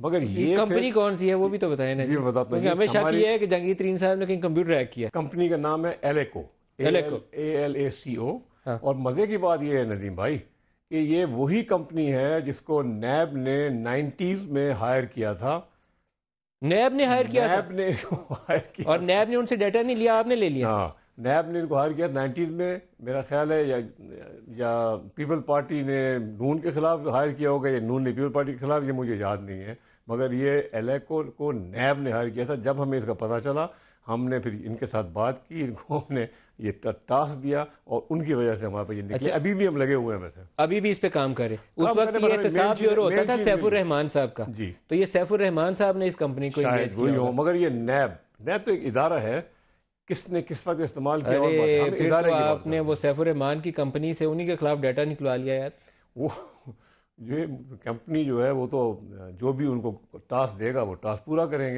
मगर ये कंपनी कौन सी है वो भी तो बताए ना ये बताते हैं हमें शक ये है कि जंगी तरीन साहब ने कहीं कंप्यूटर हैक किया कंपनी का नाम है एलेको एलेको ए एल ए सी ओ और मजे की बात ये है नदीम भाई कि ये वही कंपनी है जिसको नैब ने नाइन्टीज में हायर किया था नैब ने हायर किया नैब ने हायर किया और नैब ने उनसे डाटा नहीं लिया आपने ले लिया हाँ नैब ने इनको हायर किया नाइन्टीज़ में मेरा ख्याल है या या पीपल पार्टी ने नून के खिलाफ हायर किया होगा या नून ने पीपल पार्टी के खिलाफ ये मुझे याद नहीं है मगर ये एलेको को नैब ने हायर किया था जब हमें इसका पता चला हमने फिर इनके साथ बात की इनको हमने ये टास्क दिया और उनकी वजह से हमारे पे अच्छा। अभी भी हम लगे हुए हैं वैसे अभी भी इस पे काम करें उस वक्त ये एहतसाब जो होता था सैफुर रहमान साहब का जी तो ये सैफुर रहमान साहब ने इस कंपनी को मगर ये नैब नैब तो एक इदारा है किसने किस वक्त इस्तेमाल किया तो आपने वो सैफुर सैफुररहमान की कंपनी से उन्हीं के खिलाफ डाटा निकलवा लिया यार वो ये कंपनी जो है वो तो जो भी उनको टास्क देगा वो टास्क पूरा करेंगे